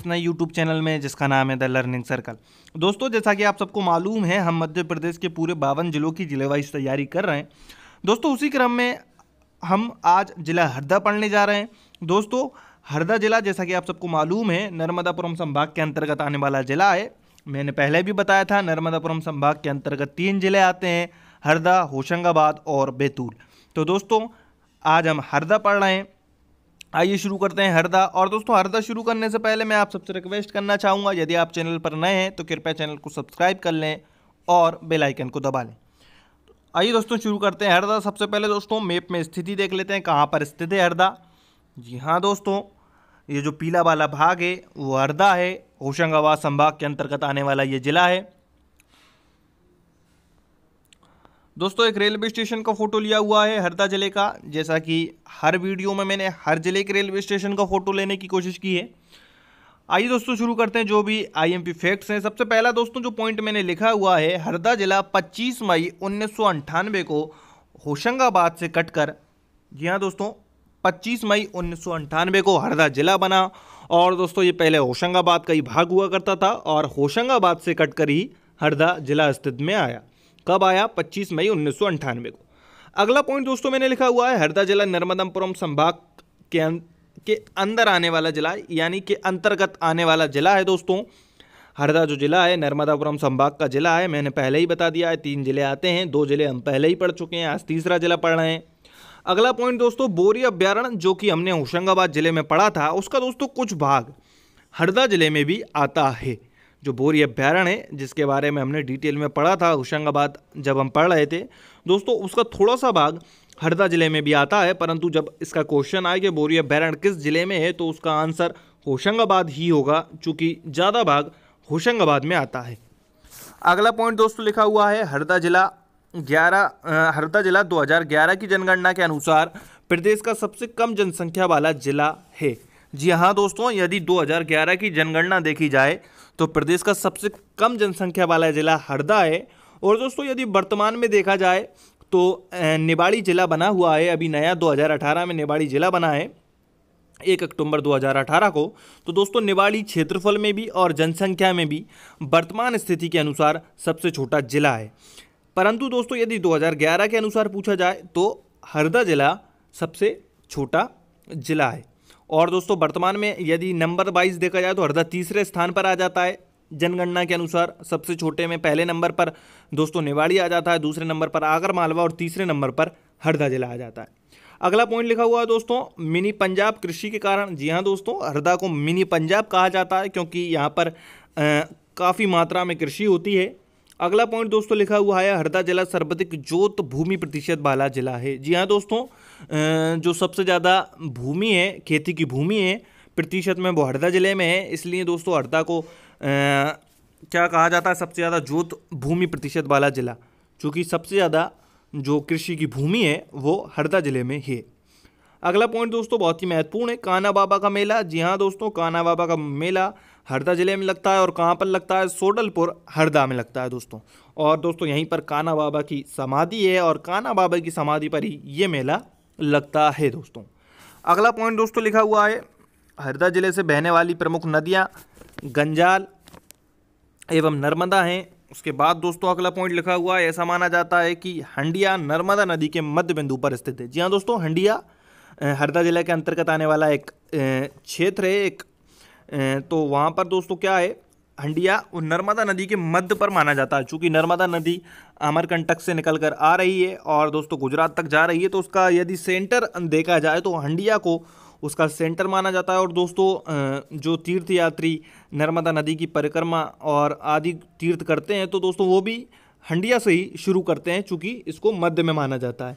इस नए YouTube channel में जिसका नाम है द लर्निंग सर्कल दोस्तों जैसा कि आप सबको मालूम है हम मध्य प्रदेश के पूरे बावन जिलों की जिले वाइज तैयारी कर रहे हैं दोस्तों उसी क्रम में हम आज जिला हरदा पढ़ने जा रहे हैं दोस्तों हरदा जिला जैसा कि आप सबको मालूम है नर्मदापुरम संभाग के अंतर्गत आने वाला जिला है मैंने पहले भी बताया था नर्मदापुरम संभाग के अंतर्गत तीन जिले आते हैं हरदा होशंगाबाद और बैतूल तो दोस्तों आज हम हरदा पढ़ रहे हैं आइए शुरू करते हैं हरदा और दोस्तों हरदा शुरू करने से पहले मैं आप सबसे रिक्वेस्ट करना चाहूँगा यदि आप चैनल पर नए हैं तो कृपया चैनल को सब्सक्राइब कर लें और बेल आइकन को दबा लें आइए दोस्तों शुरू करते हैं हरदा सबसे पहले दोस्तों मैप में स्थिति देख लेते हैं कहाँ पर स्थित है हरदा जी हाँ दोस्तों ये जो पीला वाला भाग है वो हरदा है होशंगाबाद संभाग के अंतर्गत आने वाला ये ज़िला है दोस्तों एक रेलवे स्टेशन का फोटो लिया हुआ है हरदा जिले का जैसा कि हर वीडियो में मैंने हर जिले के रेलवे स्टेशन का फोटो लेने की कोशिश की है आइए दोस्तों शुरू करते हैं जो भी आईएमपी फैक्ट्स हैं सबसे पहला दोस्तों जो पॉइंट मैंने लिखा हुआ है हरदा जिला 25 मई उन्नीस को होशंगाबाद से कटकर जी हाँ दोस्तों 25 मई उन्नीस को हरदा जिला बना और दोस्तों ये पहले होशंगाबाद का ही भाग हुआ करता था और होशंगाबाद से कटकर ही हरदा जिला अस्तित्व में आया कब आया 25 मई उन्नीस को अगला पॉइंट दोस्तों मैंने लिखा हुआ है हरदा जिला नर्मदमपुरम संभाग के अं-, के अंदर आने वाला जिला यानी कि अंतर्गत आने वाला जिला है दोस्तों हरदा जो जिला है नर्मदापुरम संभाग का जिला है मैंने पहले ही बता दिया है तीन जिले आते हैं दो जिले हम पहले ही पढ़ चुके हैं आज तीसरा जिला पढ़ रहे हैं अगला पॉइंट दोस्तों बोरी अभ्यारण जो कि हमने होशंगाबाद जिले में पढ़ा था उसका दोस्तों कुछ भाग हरदा जिले में भी आता है जो बोरी अभ्यारण है जिसके बारे में हमने डिटेल में पढ़ा था होशंगाबाद जब हम पढ़ रहे थे दोस्तों उसका थोड़ा सा भाग हरदा ज़िले में भी आता है परंतु जब इसका क्वेश्चन आए कि बोरी अभ्यारण किस ज़िले में है तो उसका आंसर होशंगाबाद ही होगा चूँकि ज़्यादा भाग होशंगाबाद में आता है अगला पॉइंट दोस्तों लिखा हुआ है हरदा जिला ग्यारह हरदा जिला 2011 की जनगणना के अनुसार प्रदेश का सबसे कम जनसंख्या वाला जिला है जी हाँ दोस्तों यदि 2011 की जनगणना देखी जाए तो प्रदेश का सबसे कम जनसंख्या वाला ज़िला हरदा है और दोस्तों यदि वर्तमान में देखा जाए तो निवाड़ी ज़िला बना हुआ है अभी नया 2018 में निवाड़ी ज़िला बना है एक अक्टूबर 2018 को तो दोस्तों निवाड़ी क्षेत्रफल में भी और जनसंख्या में भी वर्तमान स्थिति के अनुसार सबसे छोटा ज़िला है परंतु दोस्तों यदि 2011 के अनुसार पूछा जाए तो हरदा ज़िला सबसे छोटा ज़िला है और दोस्तों वर्तमान में यदि नंबर वाइज देखा जाए तो हरदा तीसरे स्थान पर आ जाता है जनगणना के अनुसार सबसे छोटे में पहले नंबर पर दोस्तों नेवाड़ी आ जाता है दूसरे नंबर पर आगर मालवा और तीसरे नंबर पर हरदा जिला आ जाता है अगला पॉइंट लिखा हुआ है दोस्तों मिनी पंजाब कृषि के कारण जी हाँ दोस्तों हरदा को मिनी पंजाब कहा जाता है क्योंकि यहाँ पर काफ़ी मात्रा में कृषि होती है अगला पॉइंट दोस्तों लिखा हुआ है हरदा जिला सर्वाधिक जोत भूमि प्रतिशत वाला जिला है जी हाँ दोस्तों जो सबसे ज़्यादा भूमि है खेती की भूमि है प्रतिशत में वो हरदा ज़िले में है इसलिए दोस्तों हरदा को आ, क्या कहा जाता है सबसे ज़्यादा जोत भूमि प्रतिशत वाला जिला चूँकि सबसे ज़्यादा जो कृषि की भूमि है वो हरदा ज़िले में है अगला पॉइंट दोस्तों बहुत ही महत्वपूर्ण है काना बाबा का मेला जी हाँ दोस्तों काना बाबा का मेला हरदा ज़िले में लगता है और कहाँ पर लगता है सोडलपुर हरदा में लगता है दोस्तों और दोस्तों यहीं पर काना बाबा की समाधि है और काना बाबा की समाधि पर ही ये मेला लगता है दोस्तों अगला पॉइंट दोस्तों लिखा हुआ है हरदा ज़िले से बहने वाली प्रमुख नदियाँ गंजाल एवं नर्मदा हैं उसके बाद दोस्तों अगला पॉइंट लिखा हुआ है ऐसा माना जाता है कि हंडिया नर्मदा नदी के मध्य बिंदु पर स्थित है जी हाँ दोस्तों हंडिया हरदा ज़िला के अंतर्गत आने वाला एक क्षेत्र है एक तो वहाँ पर दोस्तों क्या है हंडिया और नर्मदा नदी के मध्य पर माना जाता है चूँकि नर्मदा नदी अमरकंटक से निकल कर आ रही है और दोस्तों गुजरात तक जा रही है तो उसका यदि सेंटर देखा जाए तो हंडिया को उसका सेंटर माना जाता है और दोस्तों जो तीर्थ यात्री नर्मदा नदी की परिक्रमा और आदि तीर्थ करते हैं तो दोस्तों वो भी हंडिया से ही शुरू करते हैं चूँकि इसको मध्य में माना जाता है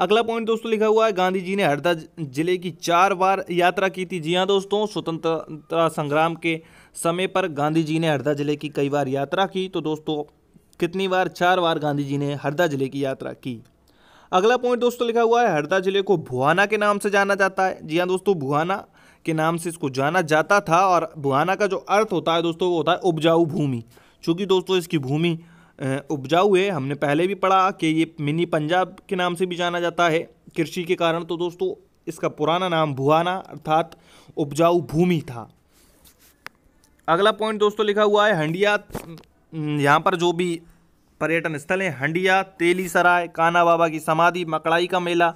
अगला पॉइंट दोस्तों लिखा हुआ है गांधी जी ने हरदा जिले की चार बार यात्रा की थी जी हाँ दोस्तों स्वतंत्रता संग्राम के समय पर गांधी जी ने हरदा जिले की कई बार यात्रा की तो दोस्तों कितनी बार चार बार गांधी जी ने हरदा जिले की यात्रा की अगला पॉइंट दोस्तों लिखा हुआ है हरदा जिले को भुआना के नाम से जाना जाता है जी हाँ दोस्तों भुआना के नाम से इसको जाना जाता था और भुआना का जो अर्थ होता है दोस्तों वो होता है उपजाऊ भूमि चूँकि दोस्तों इसकी भूमि उपजाऊ है हमने पहले भी पढ़ा कि ये मिनी पंजाब के नाम से भी जाना जाता है कृषि के कारण तो दोस्तों इसका पुराना नाम भुआना अर्थात उपजाऊ भूमि था अगला पॉइंट दोस्तों लिखा हुआ है हंडिया यहाँ पर जो भी पर्यटन स्थल हैं हंडिया तेलीसराय काना बाबा की समाधि मकड़ाई का मेला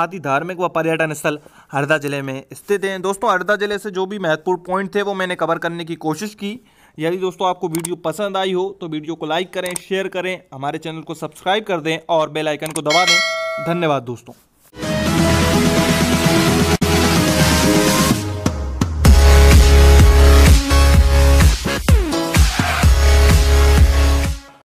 आदि धार्मिक व पर्यटन स्थल हरदा ज़िले में स्थित हैं दोस्तों हरदा ज़िले से जो भी महत्वपूर्ण पॉइंट थे वो मैंने कवर करने की कोशिश की यदि दोस्तों आपको वीडियो पसंद आई हो तो वीडियो को लाइक करें शेयर करें हमारे चैनल को सब्सक्राइब कर दें और बेल आइकन को दबा दें धन्यवाद दोस्तों